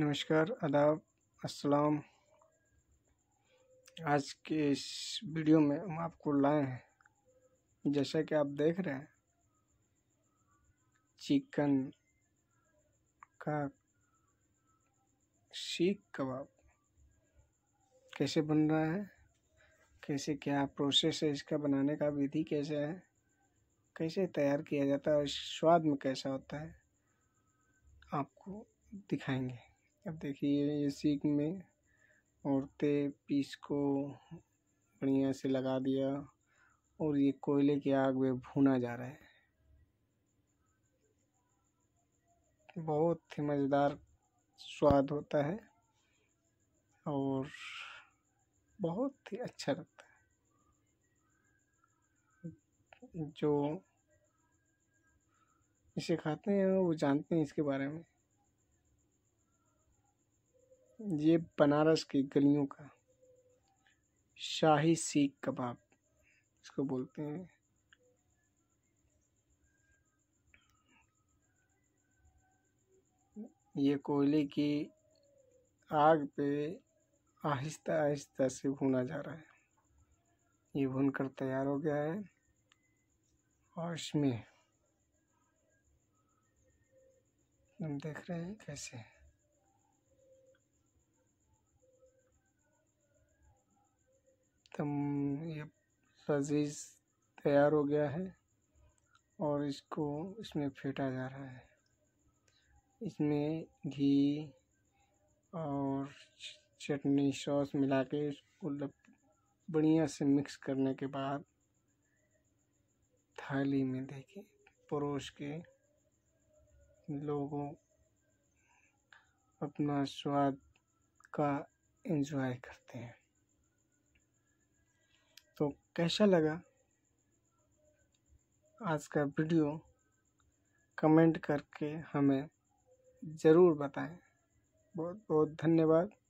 नमस्कार आदाब अस्सलाम आज के इस वीडियो में हम आपको लाए हैं जैसा कि आप देख रहे हैं चिकन का सीख कबाब कैसे बन रहा है कैसे क्या प्रोसेस है इसका बनाने का विधि कैसे है कैसे तैयार किया जाता है और स्वाद में कैसा होता है आपको दिखाएंगे अब देखिए ये सीख में औरतें पीस को बढ़िया से लगा दिया और ये कोयले की आग में भुना जा रहा है बहुत ही मज़ेदार स्वाद होता है और बहुत ही अच्छा लगता है जो इसे खाते हैं वो जानते हैं इसके बारे में ये बनारस की गलियों का शाही सीख कबाब इसको बोलते हैं ये कोयले की आग पे आहिस्ता आहिस्ता से भुना जा रहा है ये भून कर तैयार हो गया है और इसमें हम देख रहे हैं कैसे है एकदम ये लजीज तैयार हो गया है और इसको इसमें फेंटा जा रहा है इसमें घी और चटनी सॉस मिला के इसको बढ़िया से मिक्स करने के बाद थाली में देखिए परोस के लोगों अपना स्वाद का एंजॉय करते हैं तो कैसा लगा आज का वीडियो कमेंट करके हमें ज़रूर बताएं बहुत बहुत धन्यवाद